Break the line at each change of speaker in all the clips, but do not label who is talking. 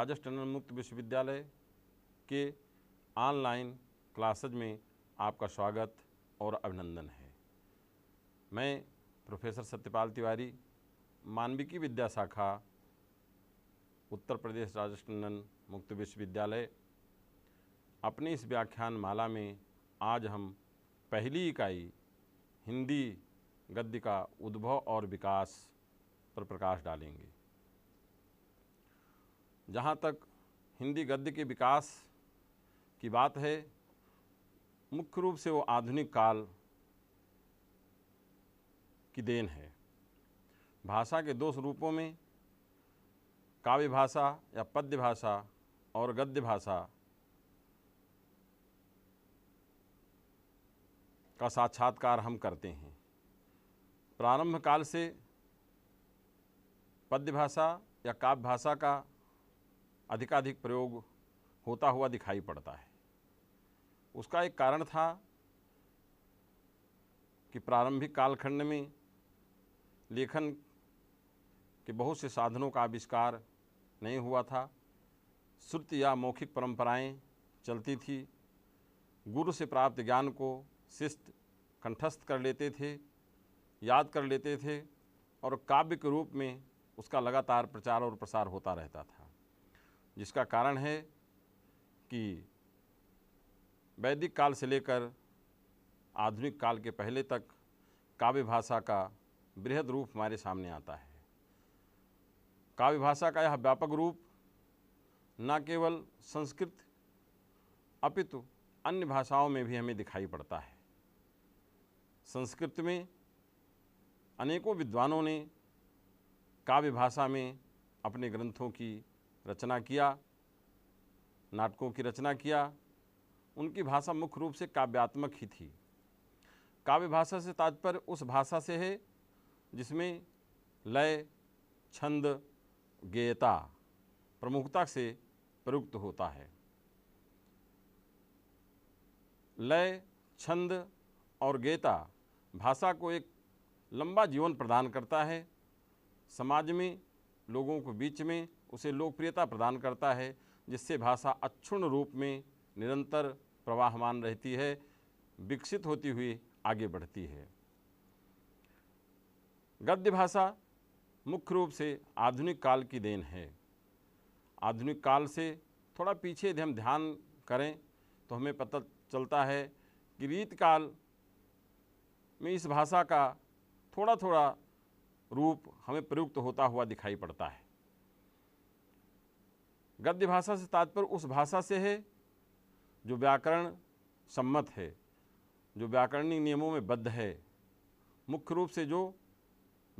राजेश टंडन मुक्त विश्वविद्यालय के ऑनलाइन क्लासेज में आपका स्वागत और अभिनंदन है मैं प्रोफेसर सत्यपाल तिवारी मानविकी विद्या शाखा उत्तर प्रदेश राजेश टंडन मुक्त विश्वविद्यालय अपनी इस व्याख्यान माला में आज हम पहली इकाई हिंदी गद्य का उद्भव और विकास पर प्रकाश डालेंगे जहाँ तक हिंदी गद्य के विकास की बात है मुख्य रूप से वो आधुनिक काल की देन है भाषा के दो स्वरूपों में काव्य भाषा या पद्य भाषा और गद्य भाषा का साक्षात्कार हम करते हैं प्रारंभ काल से पद्य भाषा या काव्य भाषा का अधिकाधिक प्रयोग होता हुआ दिखाई पड़ता है उसका एक कारण था कि प्रारंभिक कालखंड में लेखन के बहुत से साधनों का आविष्कार नहीं हुआ था श्रुति या मौखिक परंपराएं चलती थी गुरु से प्राप्त ज्ञान को शिष्ट कंठस्थ कर लेते थे याद कर लेते थे और काव्य के रूप में उसका लगातार प्रचार और प्रसार होता रहता था जिसका कारण है कि वैदिक काल से लेकर आधुनिक काल के पहले तक काव्य भाषा का बृहद रूप हमारे सामने आता है काव्य भाषा का यह व्यापक रूप न केवल संस्कृत अपितु अन्य भाषाओं में भी हमें दिखाई पड़ता है संस्कृत में अनेकों विद्वानों ने काव्य भाषा में अपने ग्रंथों की रचना किया नाटकों की रचना किया उनकी भाषा मुख्य रूप से काव्यात्मक ही थी काव्य भाषा से तात्पर्य उस भाषा से है जिसमें लय छंद गेयता प्रमुखता से प्रयुक्त होता है लय छंद और गेयता भाषा को एक लंबा जीवन प्रदान करता है समाज में लोगों को बीच में उसे लोकप्रियता प्रदान करता है जिससे भाषा अक्षुण रूप में निरंतर प्रवाहमान रहती है विकसित होती हुई आगे बढ़ती है गद्य भाषा मुख्य रूप से आधुनिक काल की देन है आधुनिक काल से थोड़ा पीछे यदि हम ध्यान करें तो हमें पता चलता है कि रीत काल में इस भाषा का थोड़ा थोड़ा रूप हमें प्रयुक्त होता हुआ दिखाई पड़ता है गद्य भाषा से तात्पर्य उस भाषा से है जो व्याकरण सम्मत है जो व्याकरणिक नियमों में बद्ध है मुख्य रूप से जो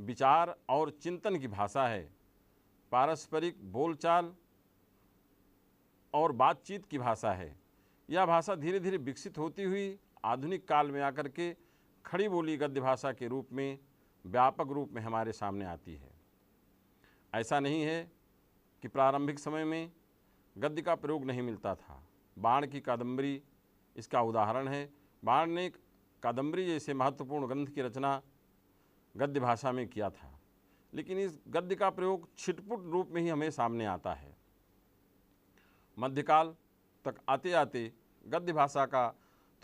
विचार और चिंतन की भाषा है पारस्परिक बोलचाल और बातचीत की भाषा है यह भाषा धीरे धीरे विकसित होती हुई आधुनिक काल में आकर के खड़ी बोली गद्य भाषा के रूप में व्यापक रूप में हमारे सामने आती है ऐसा नहीं है कि प्रारंभिक समय में गद्य का प्रयोग नहीं मिलता था बाण की कादम्बरी इसका उदाहरण है बाण ने कादम्बरी जैसे महत्वपूर्ण ग्रंथ की रचना गद्य भाषा में किया था लेकिन इस गद्य का प्रयोग छिटपुट रूप में ही हमें सामने आता है मध्यकाल तक आते आते गद्य भाषा का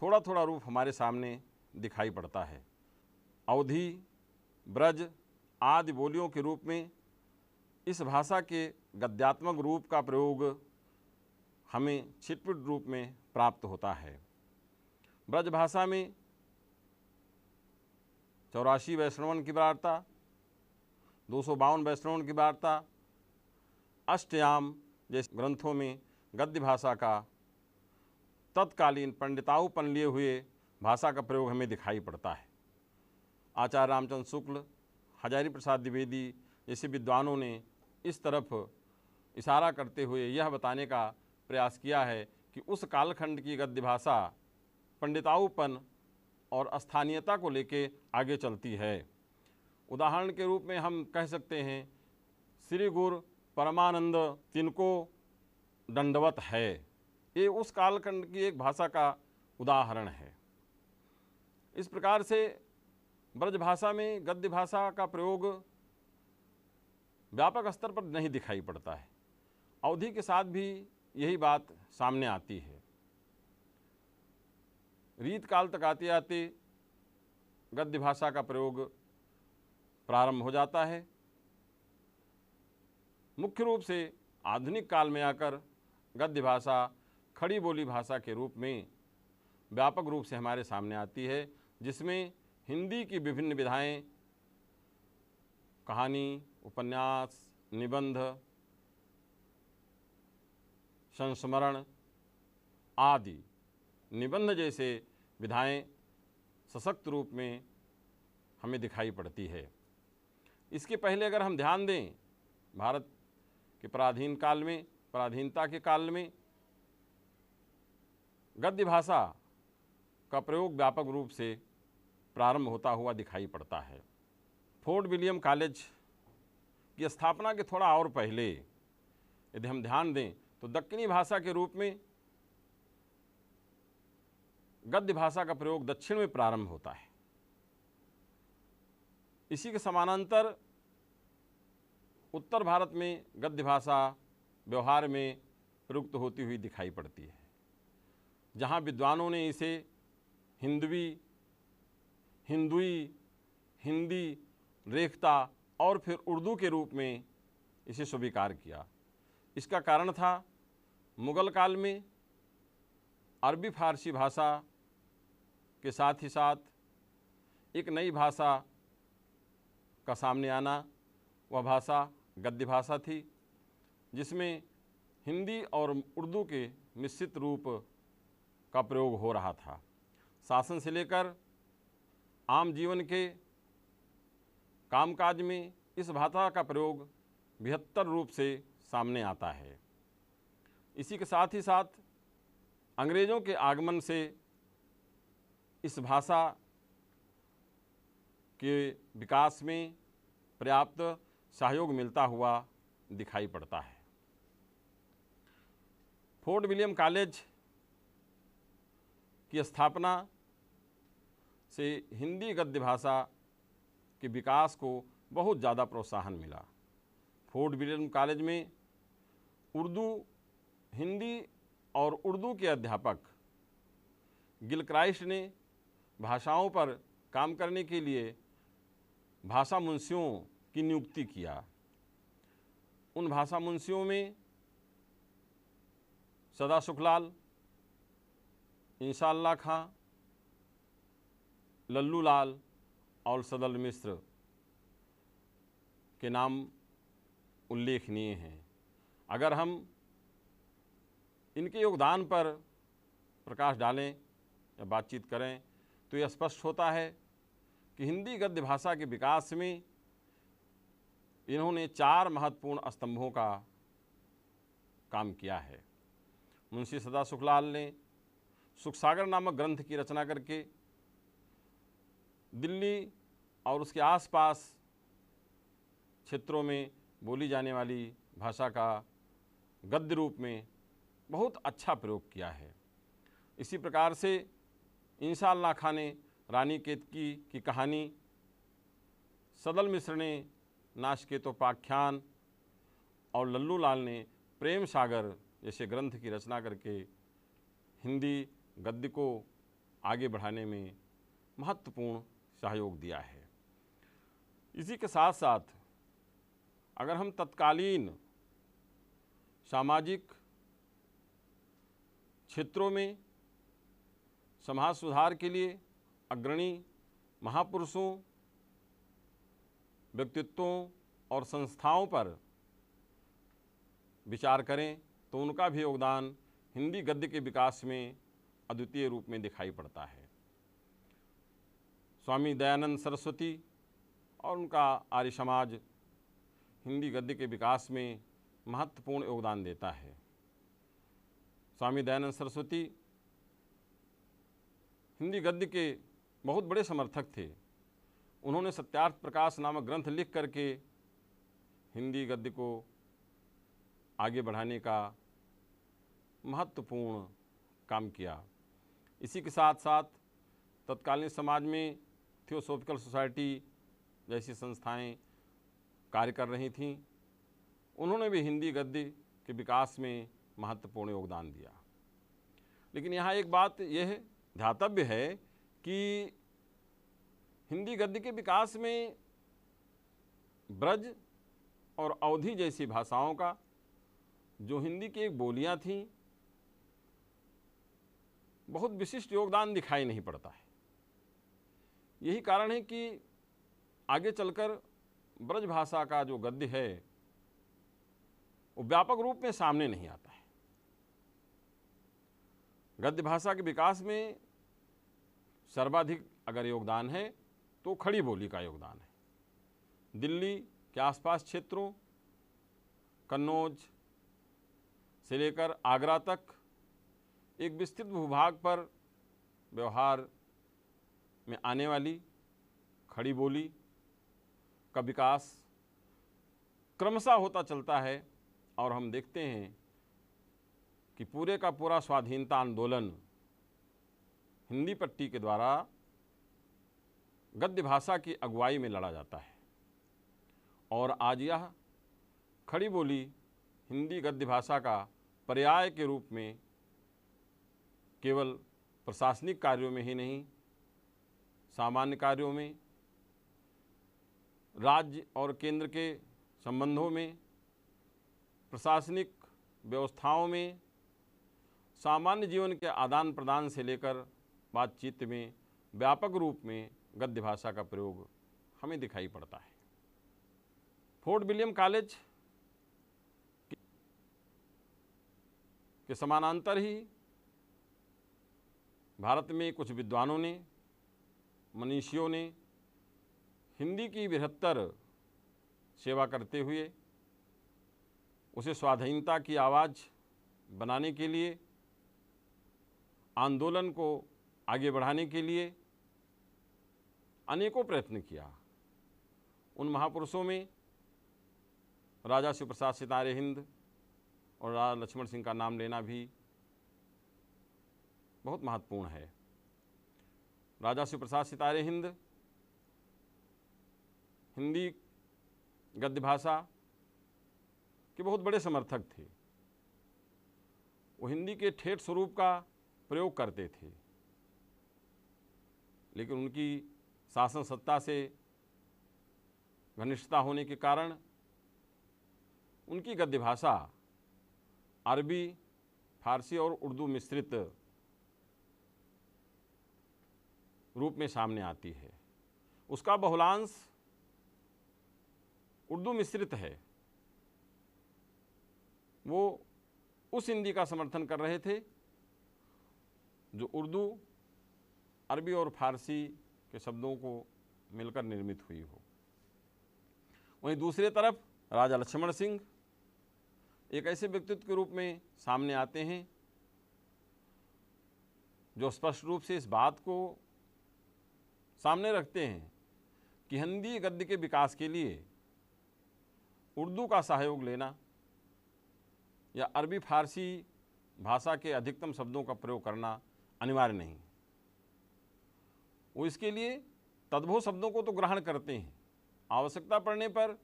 थोड़ा थोड़ा रूप हमारे सामने दिखाई पड़ता है अवधि ब्रज आदि बोलियों के रूप में इस भाषा के गद्यात्मक रूप का प्रयोग हमें छिटपुट रूप में प्राप्त होता है ब्रजभाषा में चौरासी वैष्णवन की वार्ता दो सौ बावन वैष्णवन की वार्ता अष्टयाम जैसे ग्रंथों में गद्य भाषा का तत्कालीन पंडिताऊपन लिए हुए भाषा का प्रयोग हमें दिखाई पड़ता है आचार्य रामचंद्र शुक्ल हजारी प्रसाद द्विवेदी जैसे विद्वानों ने इस तरफ इशारा करते हुए यह बताने का प्रयास किया है कि उस कालखंड की गद्य भाषा पंडिताऊपन और स्थानीयता को लेकर आगे चलती है उदाहरण के रूप में हम कह सकते हैं श्री गुरु परमानंद तिनको दंडवत है ये उस कालखंड की एक भाषा का उदाहरण है इस प्रकार से ब्रजभाषा में गद्य भाषा का प्रयोग व्यापक स्तर पर नहीं दिखाई पड़ता है अवधि के साथ भी यही बात सामने आती है रीत काल तक आते आते गद्य भाषा का प्रयोग प्रारंभ हो जाता है मुख्य रूप से आधुनिक काल में आकर गद्य भाषा खड़ी बोली भाषा के रूप में व्यापक रूप से हमारे सामने आती है जिसमें हिंदी की विभिन्न विधाएं कहानी उपन्यास निबंध संस्मरण आदि निबंध जैसे विधाएं सशक्त रूप में हमें दिखाई पड़ती है इसके पहले अगर हम ध्यान दें भारत के पराधीन काल में पराधीनता के काल में गद्य भाषा का प्रयोग व्यापक रूप से प्रारंभ होता हुआ दिखाई पड़ता है फोर्ट विलियम कॉलेज की स्थापना के थोड़ा और पहले यदि हम ध्यान दें तो दक्षिणी भाषा के रूप में गद्य भाषा का प्रयोग दक्षिण में प्रारंभ होता है इसी के समानांतर उत्तर भारत में गद्य भाषा व्यवहार में प्रयुक्त होती हुई दिखाई पड़ती है जहाँ विद्वानों ने इसे हिंदवी हिंदुई हिंदी रेखता और फिर उर्दू के रूप में इसे स्वीकार किया इसका कारण था मुग़ल काल में अरबी फारसी भाषा के साथ ही साथ एक नई भाषा का सामने आना वह भाषा गद्य भाषा थी जिसमें हिंदी और उर्दू के मिश्रित रूप का प्रयोग हो रहा था शासन से लेकर आम जीवन के कामकाज में इस भाषा का प्रयोग बेहतर रूप से सामने आता है इसी के साथ ही साथ अंग्रेज़ों के आगमन से इस भाषा के विकास में पर्याप्त सहयोग मिलता हुआ दिखाई पड़ता है फोर्ट विलियम कॉलेज की स्थापना से हिंदी गद्य भाषा के विकास को बहुत ज़्यादा प्रोत्साहन मिला फोर्ट विलियम कॉलेज में उर्दू हिंदी और उर्दू के अध्यापक गिलक्राइस्ट ने भाषाओं पर काम करने के लिए भाषा मुंशियों की नियुक्ति किया उन भाषा मुंशियों में सदा सुखलाल इंशाला खां लल्लू लाल और सदल मिश्र के नाम उल्लेखनीय हैं अगर हम इनके योगदान पर प्रकाश डालें या बातचीत करें तो यह स्पष्ट होता है कि हिंदी गद्य भाषा के विकास में इन्होंने चार महत्वपूर्ण स्तंभों का काम किया है मुंशी सदा सुखलाल ने सुखसागर नामक ग्रंथ की रचना करके दिल्ली और उसके आसपास क्षेत्रों में बोली जाने वाली भाषा का गद्य रूप में बहुत अच्छा प्रयोग किया है इसी प्रकार से इंसाल्ला खां ने रानी केतकी की कहानी सदल मिश्र ने नाशकेतोपाख्यान और लल्लू लाल ने प्रेम सागर जैसे ग्रंथ की रचना करके हिंदी गद्य को आगे बढ़ाने में महत्वपूर्ण सहयोग दिया है इसी के साथ साथ अगर हम तत्कालीन सामाजिक क्षेत्रों में समाज सुधार के लिए अग्रणी महापुरुषों व्यक्तित्वों और संस्थाओं पर विचार करें तो उनका भी योगदान हिंदी गद्य के विकास में अद्वितीय रूप में दिखाई पड़ता है स्वामी दयानंद सरस्वती और उनका आर्य समाज हिंदी गद्य के विकास में महत्वपूर्ण योगदान देता है स्वामी दयानंद सरस्वती हिंदी गद्य के बहुत बड़े समर्थक थे उन्होंने सत्यार्थ प्रकाश नामक ग्रंथ लिख करके हिंदी गद्य को आगे बढ़ाने का महत्वपूर्ण काम किया इसी के साथ साथ तत्कालीन समाज में थियोसोफिकल सोसाइटी जैसी संस्थाएं कार्य कर रही थीं उन्होंने भी हिंदी गद्य के विकास में महत्वपूर्ण योगदान दिया लेकिन यहाँ एक बात यह ध्यातव्य है कि हिंदी गद्य के विकास में ब्रज और अवधि जैसी भाषाओं का जो हिंदी की एक बोलियाँ थीं बहुत विशिष्ट योगदान दिखाई नहीं पड़ता है यही कारण है कि आगे चलकर ब्रज भाषा का जो गद्य है वो व्यापक रूप में सामने नहीं आता है गद्य भाषा के विकास में सर्वाधिक अगर योगदान है तो खड़ी बोली का योगदान है दिल्ली के आसपास क्षेत्रों कन्नौज से लेकर आगरा तक एक विस्तृत भूभाग पर व्यवहार में आने वाली खड़ी बोली का विकास क्रमशः होता चलता है और हम देखते हैं कि पूरे का पूरा स्वाधीनता आंदोलन हिंदी पट्टी के द्वारा गद्य भाषा की अगुवाई में लड़ा जाता है और आज यह खड़ी बोली हिंदी गद्य भाषा का पर्याय के रूप में केवल प्रशासनिक कार्यों में ही नहीं सामान्य कार्यों में राज्य और केंद्र के संबंधों में प्रशासनिक व्यवस्थाओं में सामान्य जीवन के आदान प्रदान से लेकर बातचीत में व्यापक रूप में गद्य भाषा का प्रयोग हमें दिखाई पड़ता है फोर्ट विलियम कॉलेज के समानांतर ही भारत में कुछ विद्वानों ने मनीषियों ने हिंदी की बृहत्तर सेवा करते हुए उसे स्वाधीनता की आवाज़ बनाने के लिए आंदोलन को आगे बढ़ाने के लिए अनेकों प्रयत्न किया उन महापुरुषों में राजा शिवप्रसाद सितारे हिंद और राजा लक्ष्मण सिंह का नाम लेना भी बहुत महत्वपूर्ण है राजा शिवप्रसाद सितारे हिंद हिंदी गद्य भाषा के बहुत बड़े समर्थक थे वो हिंदी के ठेठ स्वरूप का प्रयोग करते थे लेकिन उनकी शासन सत्ता से घनिष्ठता होने के कारण उनकी गद्य भाषा अरबी फारसी और उर्दू मिश्रित रूप में सामने आती है उसका बहुलांश उर्दू मिश्रित है वो उस हिंदी का समर्थन कर रहे थे जो उर्दू अरबी और फारसी के शब्दों को मिलकर निर्मित हुई हो वहीं दूसरी तरफ राजा लक्ष्मण सिंह एक ऐसे व्यक्तित्व के रूप में सामने आते हैं जो स्पष्ट रूप से इस बात को सामने रखते हैं कि हिंदी गद्य के विकास के लिए उर्दू का सहयोग लेना या अरबी फारसी भाषा के अधिकतम शब्दों का प्रयोग करना अनिवार्य नहीं वो इसके लिए तद्भो शब्दों को तो ग्रहण करते हैं आवश्यकता पड़ने पर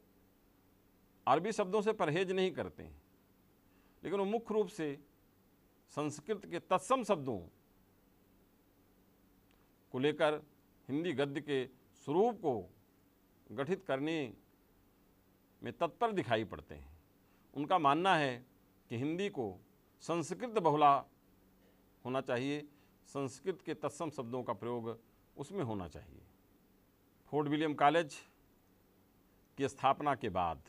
अरबी शब्दों से परहेज नहीं करते हैं लेकिन वो मुख्य रूप से संस्कृत के तत्सम शब्दों को लेकर हिंदी गद्य के स्वरूप को गठित करने में तत्पर दिखाई पड़ते हैं उनका मानना है कि हिंदी को संस्कृत बहुला होना चाहिए संस्कृत के तत्सम शब्दों का प्रयोग उसमें होना चाहिए फोर्ट विलियम कॉलेज की स्थापना के बाद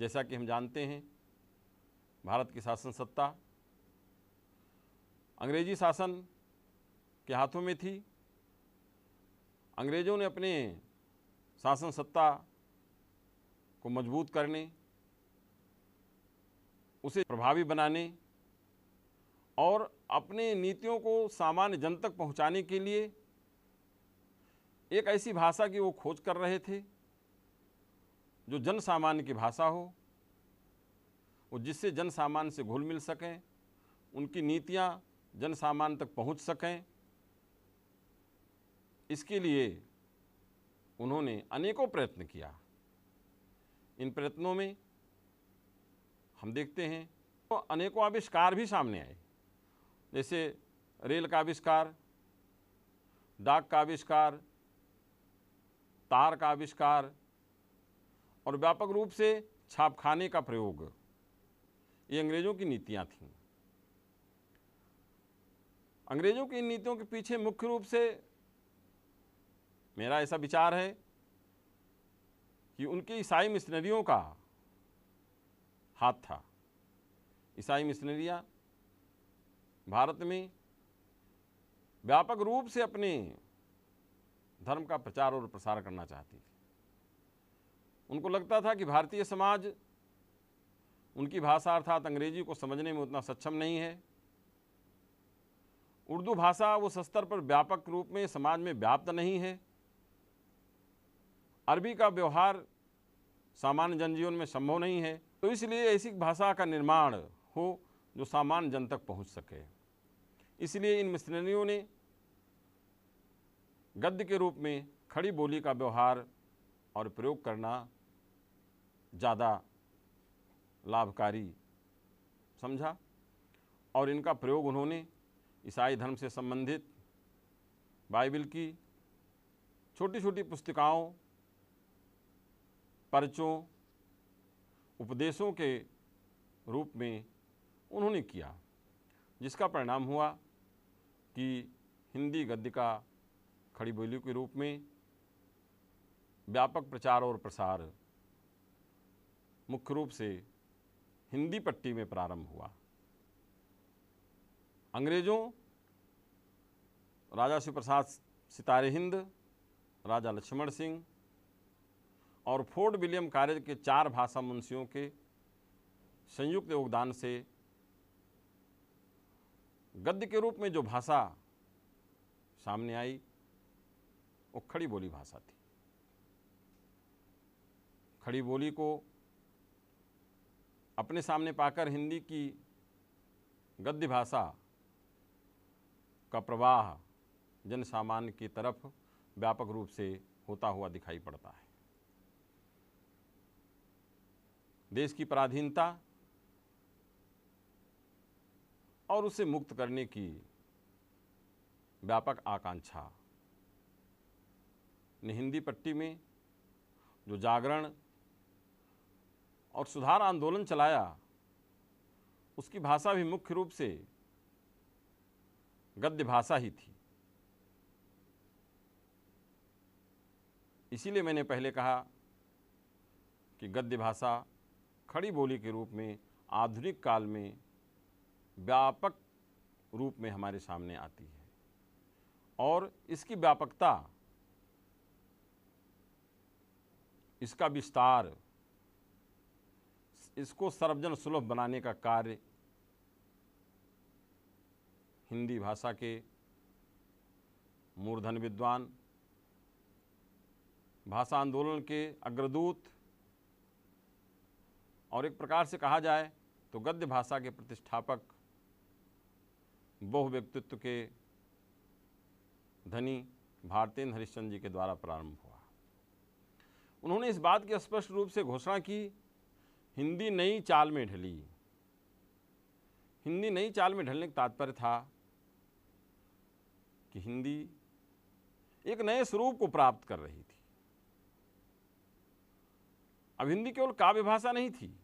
जैसा कि हम जानते हैं भारत की शासन सत्ता अंग्रेजी शासन के हाथों में थी अंग्रेज़ों ने अपने शासन सत्ता को मजबूत करने उसे प्रभावी बनाने और अपने नीतियों को सामान्य जन तक पहुंचाने के लिए एक ऐसी भाषा की वो खोज कर रहे थे जो जन सामान्य की भाषा हो और जिससे जन सामान्य से घुल मिल सकें उनकी नीतियाँ जन सामान्य तक पहुँच सकें इसके लिए उन्होंने अनेकों प्रयत्न किया इन प्रयत्नों में हम देखते हैं तो अनेकों आविष्कार भी सामने आए जैसे रेल का आविष्कार डाक का आविष्कार तार का आविष्कार और व्यापक रूप से छापखाने का प्रयोग ये अंग्रेज़ों की नीतियाँ थीं अंग्रेज़ों की इन नीतियों के पीछे मुख्य रूप से मेरा ऐसा विचार है कि उनकी ईसाई मिशनरियों का हाथ था ईसाई मिशनरियाँ भारत में व्यापक रूप से अपने धर्म का प्रचार और प्रसार करना चाहती थी उनको लगता था कि भारतीय समाज उनकी भाषा अर्थात अंग्रेजी को समझने में उतना सक्षम नहीं है उर्दू भाषा वो स्तर पर व्यापक रूप में समाज में व्याप्त नहीं है अरबी का व्यवहार सामान्य जनजीवन में संभव नहीं है तो इसलिए ऐसी भाषा का निर्माण हो जो सामान्य जन तक पहुंच सके इसलिए इन मिशनरियों ने गद्य के रूप में खड़ी बोली का व्यवहार और प्रयोग करना ज़्यादा लाभकारी समझा और इनका प्रयोग उन्होंने ईसाई धर्म से संबंधित बाइबल की छोटी छोटी पुस्तिकाओं परचों उपदेशों के रूप में उन्होंने किया जिसका परिणाम हुआ कि हिंदी गद्य का खड़ी बोलियों के रूप में व्यापक प्रचार और प्रसार मुख्य रूप से हिंदी पट्टी में प्रारंभ हुआ अंग्रेज़ों राजा शिवप्रसाद सितारे हिंद राजा लक्ष्मण सिंह और फोर्ट विलियम कार्य के चार भाषा मुंशियों के संयुक्त योगदान से गद्य के रूप में जो भाषा सामने आई वो खड़ी बोली भाषा थी खड़ी बोली को अपने सामने पाकर हिंदी की गद्य भाषा का प्रवाह जन सामान्य की तरफ व्यापक रूप से होता हुआ दिखाई पड़ता है देश की पराधीनता और उसे मुक्त करने की व्यापक आकांक्षा ने हिंदी पट्टी में जो जागरण और सुधार आंदोलन चलाया उसकी भाषा भी मुख्य रूप से गद्य भाषा ही थी इसीलिए मैंने पहले कहा कि गद्य भाषा खड़ी बोली के रूप में आधुनिक काल में व्यापक रूप में हमारे सामने आती है और इसकी व्यापकता इसका विस्तार इसको सर्वजन सुलभ बनाने का कार्य हिंदी भाषा के मूर्धन विद्वान भाषा आंदोलन के अग्रदूत और एक प्रकार से कहा जाए तो गद्य भाषा के प्रतिष्ठापक बहु व्यक्तित्व के धनी भारतीय हरिश्चंद्र जी के द्वारा प्रारंभ हुआ उन्होंने इस बात की स्पष्ट रूप से घोषणा की हिंदी नई चाल में ढली हिंदी नई चाल में ढलने का तात्पर्य था कि हिंदी एक नए स्वरूप को प्राप्त कर रही थी अब हिंदी केवल काव्य भाषा नहीं थी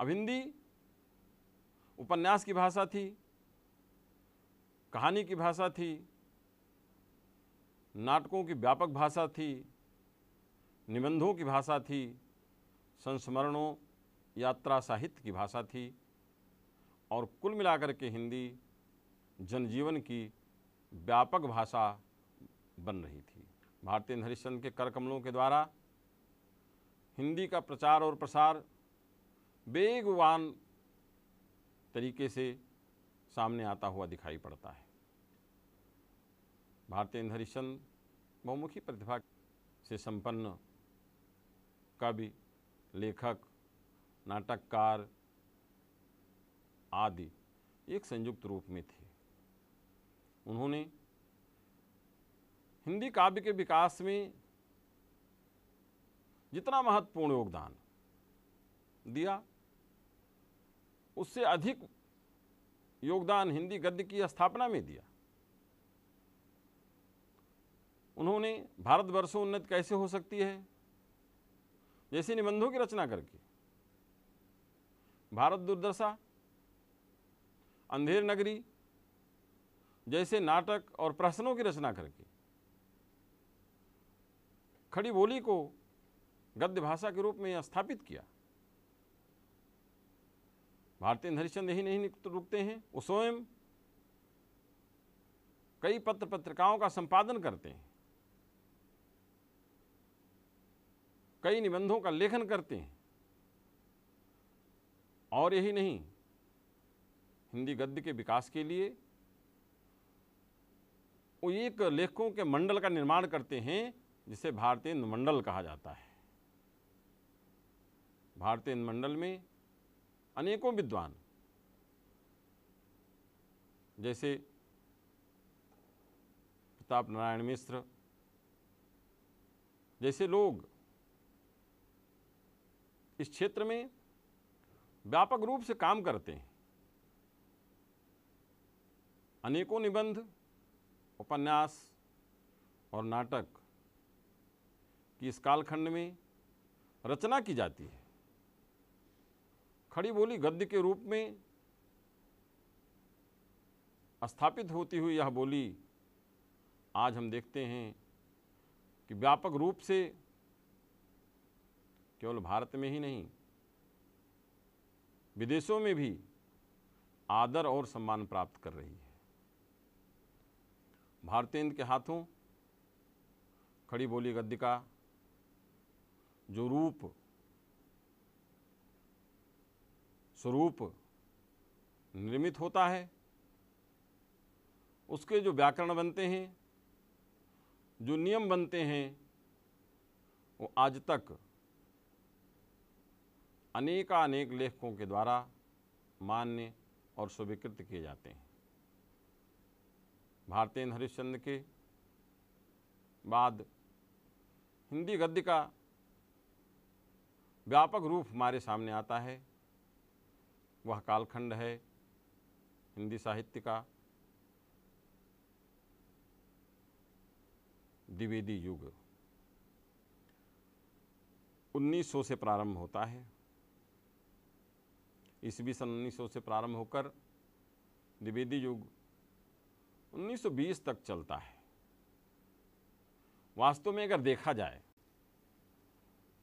अब हिंदी उपन्यास की भाषा थी कहानी की भाषा थी नाटकों की व्यापक भाषा थी निबंधों की भाषा थी संस्मरणों यात्रा साहित्य की भाषा थी और कुल मिलाकर के हिंदी जनजीवन की व्यापक भाषा बन रही थी भारतीय हरिश्चंद्र के कर कमलों के द्वारा हिंदी का प्रचार और प्रसार वेगवान तरीके से सामने आता हुआ दिखाई पड़ता है भारतीय हरिश्चंद्र बहुमुखी प्रतिभा से संपन्न कवि लेखक नाटककार आदि एक संयुक्त रूप में थे उन्होंने हिंदी काव्य के विकास में जितना महत्वपूर्ण योगदान दिया उससे अधिक योगदान हिंदी गद्य की स्थापना में दिया उन्होंने भारतवर्ष उन्नत कैसे हो सकती है जैसे निबंधों की रचना करके भारत दुर्दशा अंधेर नगरी जैसे नाटक और प्रश्नों की रचना करके खड़ी बोली को गद्य भाषा के रूप में स्थापित किया भारतीय हरिश्चंद यही नहीं रुकते हैं वो स्वयं कई पत्र पत्रिकाओं का संपादन करते हैं कई निबंधों का लेखन करते हैं और यही नहीं हिंदी गद्य के विकास के लिए वो एक लेखकों के मंडल का निर्माण करते हैं जिसे भारतीय मंडल कहा जाता है भारतीय मंडल में अनेकों विद्वान जैसे प्रताप नारायण मिश्र जैसे लोग इस क्षेत्र में व्यापक रूप से काम करते हैं अनेकों निबंध उपन्यास और नाटक कि इस कालखंड में रचना की जाती है खड़ी बोली गद्य के रूप में स्थापित होती हुई यह बोली आज हम देखते हैं कि व्यापक रूप से केवल भारत में ही नहीं विदेशों में भी आदर और सम्मान प्राप्त कर रही है भारतेंद्र के हाथों खड़ी बोली गद्य का जो रूप स्वरूप निर्मित होता है उसके जो व्याकरण बनते हैं जो नियम बनते हैं वो आज तक अनेकानेक लेखकों के द्वारा मान्य और स्वीकृत किए जाते हैं भारतीय हरिश्चंद्र के बाद हिंदी गद्य का व्यापक रूप हमारे सामने आता है वह कालखंड है हिंदी साहित्य का द्विवेदी युग 1900 से प्रारंभ होता है ईस्वी सन 1900 से प्रारंभ होकर द्विवेदी युग 1920 तक चलता है वास्तव में अगर देखा जाए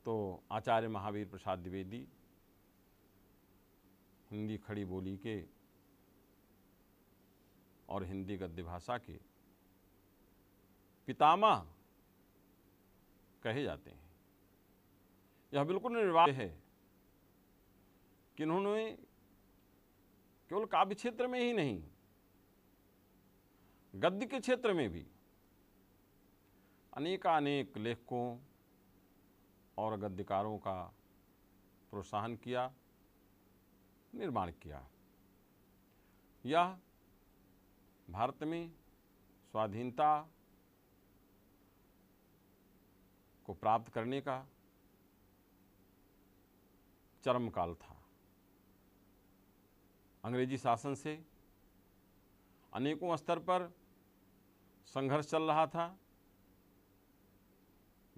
तो आचार्य महावीर प्रसाद द्विवेदी हिंदी खड़ी बोली के और हिंदी गद्य भाषा के पितामह कहे जाते हैं यह बिल्कुल निर्वाह है कि उन्होंने केवल काव्य क्षेत्र में ही नहीं गद्य के क्षेत्र में भी अनेकानेक लेखकों और गद्यकारों का प्रोत्साहन किया निर्माण किया यह भारत में स्वाधीनता को प्राप्त करने का चरम काल था अंग्रेजी शासन से अनेकों स्तर पर संघर्ष चल रहा था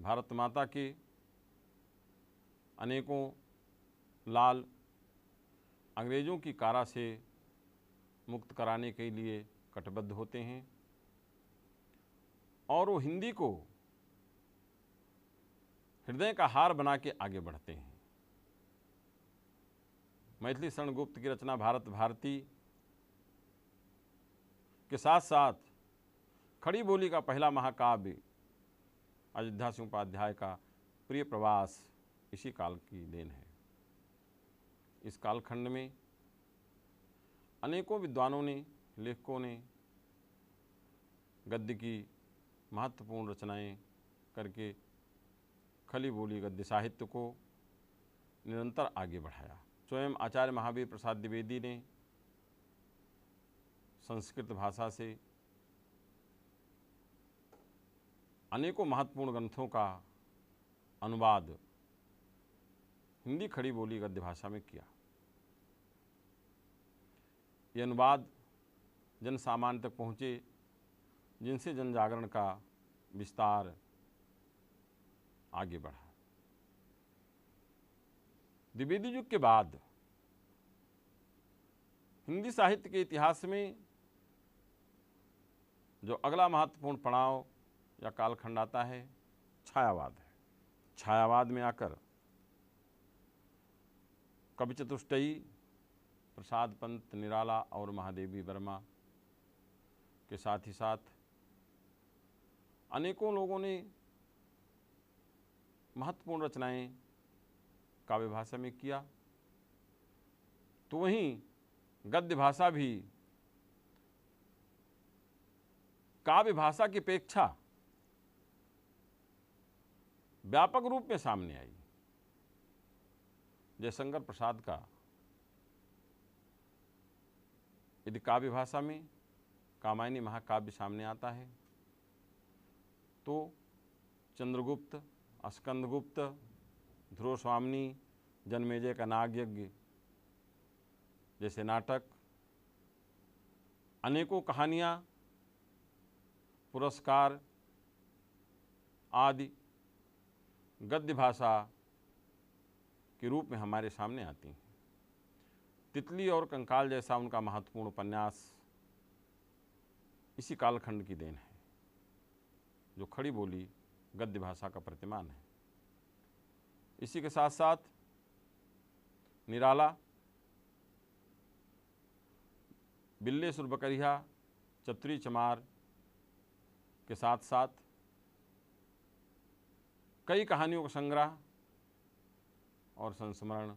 भारत माता के अनेकों लाल अंग्रेज़ों की कारा से मुक्त कराने के लिए कटबद्ध होते हैं और वो हिंदी को हृदय का हार बना के आगे बढ़ते हैं मैथिली शरण गुप्त की रचना भारत भारती के साथ साथ खड़ी बोली का पहला महाकाव्य अयोध्या सिंह उपाध्याय का प्रिय प्रवास इसी काल की देन है इस कालखंड में अनेकों विद्वानों ने लेखकों ने गद्य की महत्वपूर्ण रचनाएं करके खली बोली गद्य साहित्य को निरंतर आगे बढ़ाया स्वयं आचार्य महावीर प्रसाद द्विवेदी ने संस्कृत भाषा से अनेकों महत्वपूर्ण ग्रंथों का अनुवाद हिंदी खड़ी बोली गद्य भाषा में किया ये अनुवाद जन सामान्य तक पहुँचे जिनसे जन जागरण का विस्तार आगे बढ़ा द्विवेदी युग के बाद हिंदी साहित्य के इतिहास में जो अगला महत्वपूर्ण पड़ाव या कालखंड आता है छायावाद है छायावाद में आकर कवि चतुष्टयी प्रसाद पंत निराला और महादेवी वर्मा के साथ ही साथ अनेकों लोगों ने महत्वपूर्ण रचनाएं काव्य भाषा में किया तो वहीं गद्य भाषा भी काव्य भाषा की अपेक्षा व्यापक रूप में सामने आई जयशंकर प्रसाद का यदि काव्य भाषा में कामायनी महाकाव्य सामने आता है तो चंद्रगुप्त स्कंदगुप्त ध्रुव स्वामी जन्मेजय का नाग यज्ञ जैसे नाटक अनेकों कहानियाँ पुरस्कार आदि गद्य भाषा के रूप में हमारे सामने आती हैं तितली और कंकाल जैसा उनका महत्वपूर्ण उपन्यास इसी कालखंड की देन है जो खड़ी बोली गद्य भाषा का प्रतिमान है इसी के साथ साथ निराला बिल्ले बकरिया चतरी चमार के साथ साथ कई कहानियों का संग्रह और संस्मरण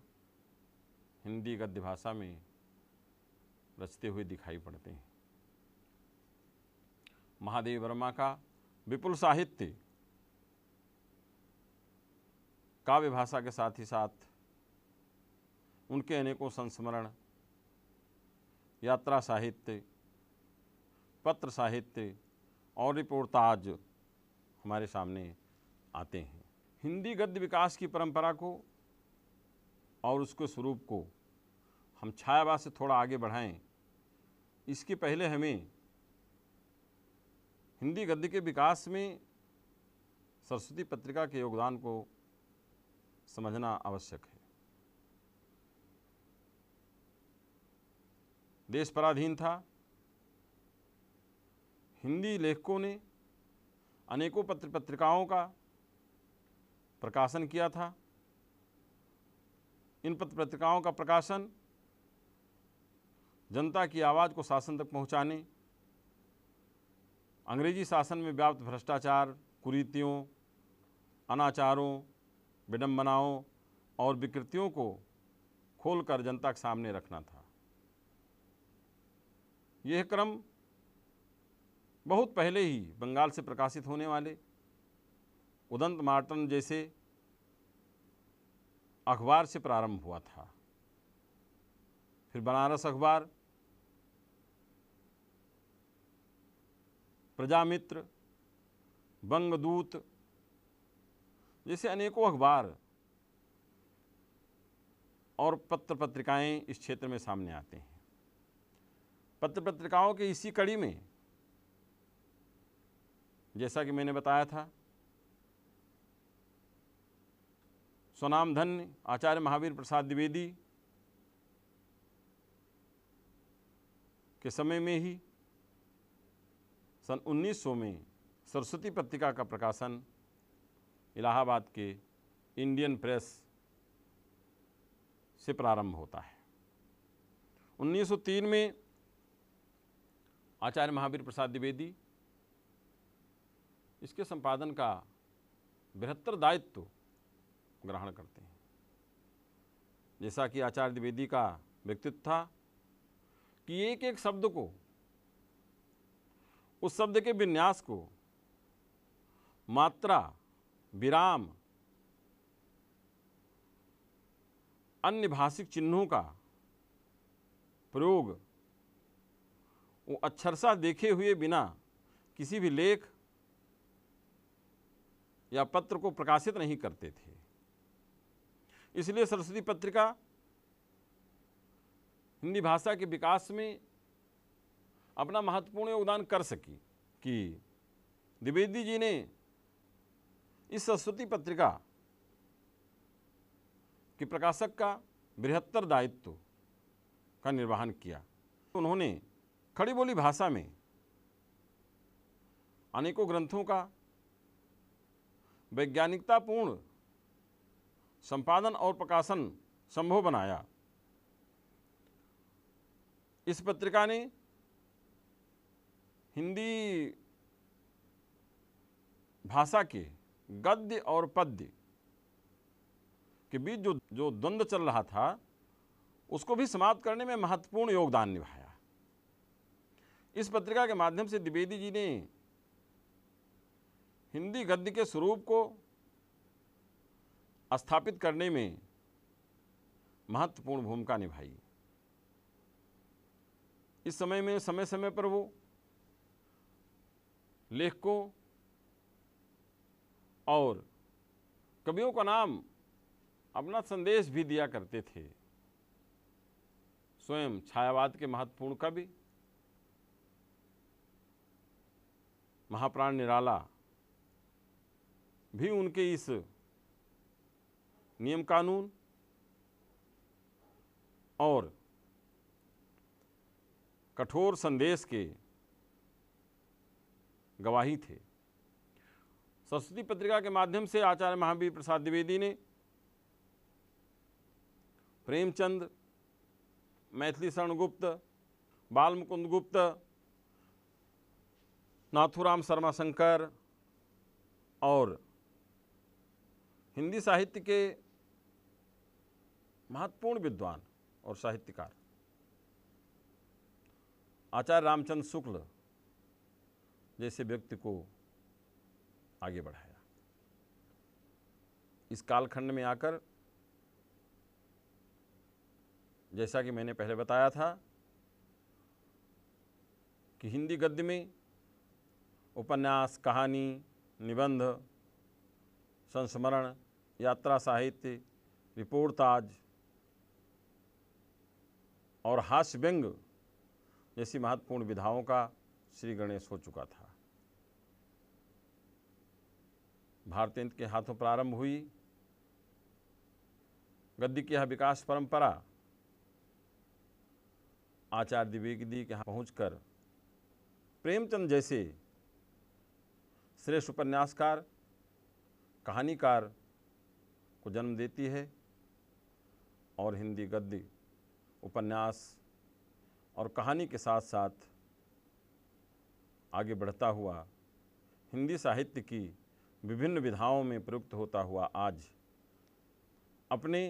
हिंदी गद्य भाषा में रचते हुए दिखाई पड़ते हैं महादेव वर्मा का विपुल साहित्य काव्य भाषा के साथ ही साथ उनके अनेकों संस्मरण यात्रा साहित्य पत्र साहित्य और आज हमारे सामने आते हैं हिंदी गद्य विकास की परंपरा को और उसके स्वरूप को हम छायावाद से थोड़ा आगे बढ़ाएं इसके पहले हमें हिंदी गद्य के विकास में सरस्वती पत्रिका के योगदान को समझना आवश्यक है देश पराधीन था हिंदी लेखकों ने अनेकों पत्र पत्रिकाओं का प्रकाशन किया था इन पत्र पत्रिकाओं का प्रकाशन जनता की आवाज़ को शासन तक पहुंचाने अंग्रेजी शासन में व्याप्त भ्रष्टाचार कुरीतियों अनाचारों विडम्बनाओं और विकृतियों को खोलकर जनता के सामने रखना था यह क्रम बहुत पहले ही बंगाल से प्रकाशित होने वाले उदंत मार्टन जैसे अखबार से प्रारंभ हुआ था फिर बनारस अखबार प्रजामित्र बंगदूत जैसे अनेकों अखबार और पत्र पत्रिकाएं इस क्षेत्र में सामने आते हैं पत्र पत्रिकाओं के इसी कड़ी में जैसा कि मैंने बताया था स्वनाम धन्य आचार्य महावीर प्रसाद द्विवेदी के समय में ही सन 1900 में सरस्वती पत्रिका का प्रकाशन इलाहाबाद के इंडियन प्रेस से प्रारंभ होता है 1903 में आचार्य महावीर प्रसाद द्विवेदी इसके संपादन का बृहत्तर दायित्व ग्रहण करते हैं जैसा कि आचार्य द्विवेदी का व्यक्तित्व था कि एक एक शब्द को उस शब्द के विन्यास को मात्रा विराम अन्य भाषिक चिन्हों का प्रयोग वो अक्षरशा देखे हुए बिना किसी भी लेख या पत्र को प्रकाशित नहीं करते थे इसलिए सरस्वती पत्रिका हिंदी भाषा के विकास में अपना महत्वपूर्ण योगदान कर सकी कि द्विवेदी जी ने इस सरस्वती पत्रिका के प्रकाशक का बृहत्तर दायित्व का निर्वहन किया उन्होंने खड़ी बोली भाषा में अनेकों ग्रंथों का वैज्ञानिकतापूर्ण संपादन और प्रकाशन संभव बनाया इस पत्रिका ने हिंदी भाषा के गद्य और पद्य के बीच जो जो द्वंद्व चल रहा था उसको भी समाप्त करने में महत्वपूर्ण योगदान निभाया इस पत्रिका के माध्यम से द्विवेदी जी ने हिंदी गद्य के स्वरूप को स्थापित करने में महत्वपूर्ण भूमिका निभाई इस समय में समय समय पर वो लेखकों और कवियों का नाम अपना संदेश भी दिया करते थे स्वयं छायावाद के महत्वपूर्ण कवि महाप्राण निराला भी उनके इस नियम कानून और कठोर संदेश के गवाही थे सरस्वती पत्रिका के माध्यम से आचार्य महावीर प्रसाद द्विवेदी ने प्रेमचंद मैथिली शरण गुप्त बाल मुकुंद गुप्त नाथुराम शर्मा शंकर और हिंदी साहित्य के महत्वपूर्ण विद्वान और साहित्यकार आचार्य रामचंद्र शुक्ल जैसे व्यक्ति को आगे बढ़ाया इस कालखंड में आकर जैसा कि मैंने पहले बताया था कि हिंदी गद्य में उपन्यास कहानी निबंध संस्मरण यात्रा साहित्य रिपोर्ट ताज और हास्य व्यंग जैसी महत्वपूर्ण विधाओं का श्री गणेश हो चुका था भारतेंद्र के हाथों प्रारंभ हुई गद्दी की यह विकास परंपरा आचार्य द्विवेदी के यहाँ पहुँच प्रेमचंद जैसे श्रेष्ठ उपन्यासकार कहानीकार को जन्म देती है और हिंदी गद्दी उपन्यास और कहानी के साथ साथ आगे बढ़ता हुआ हिंदी साहित्य की विभिन्न विधाओं में प्रयुक्त होता हुआ आज अपने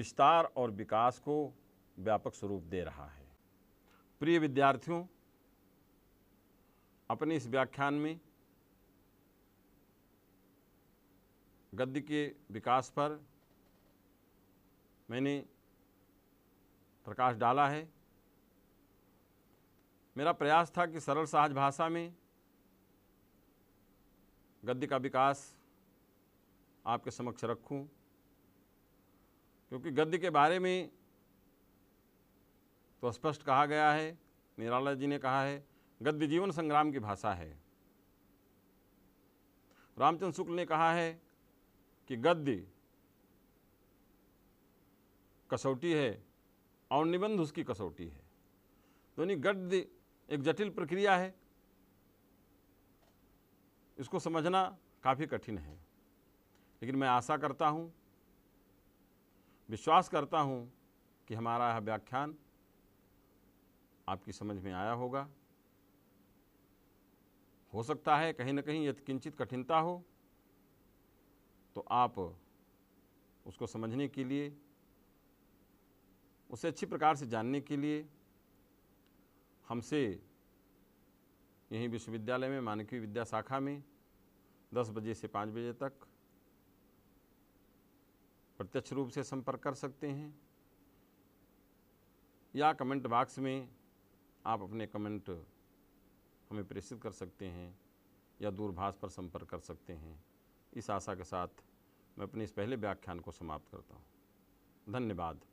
विस्तार और विकास को व्यापक स्वरूप दे रहा है प्रिय विद्यार्थियों अपने इस व्याख्यान में गद्य के विकास पर मैंने प्रकाश डाला है मेरा प्रयास था कि सरल सहज भाषा में गद्य का विकास आपके समक्ष रखूं क्योंकि गद्य के बारे में तो स्पष्ट कहा गया है निराला जी ने कहा है गद्य जीवन संग्राम की भाषा है रामचंद्र शुक्ल ने कहा है कि गद्य कसौटी है और निबंध उसकी कसौटी है तो यानी गद्य एक जटिल प्रक्रिया है इसको समझना काफ़ी कठिन है लेकिन मैं आशा करता हूँ विश्वास करता हूँ कि हमारा यह व्याख्यान आपकी समझ में आया होगा हो सकता है कहीं ना कहीं यथकिंचित कठिनता हो तो आप उसको समझने के लिए उसे अच्छी प्रकार से जानने के लिए हमसे यहीं विश्वविद्यालय में मानकी विद्या शाखा में 10 बजे से 5 बजे तक प्रत्यक्ष रूप से संपर्क कर सकते हैं या कमेंट बॉक्स में आप अपने कमेंट हमें प्रेषित कर सकते हैं या दूरभाष पर संपर्क कर सकते हैं इस आशा के साथ मैं अपने इस पहले व्याख्यान को समाप्त करता हूँ धन्यवाद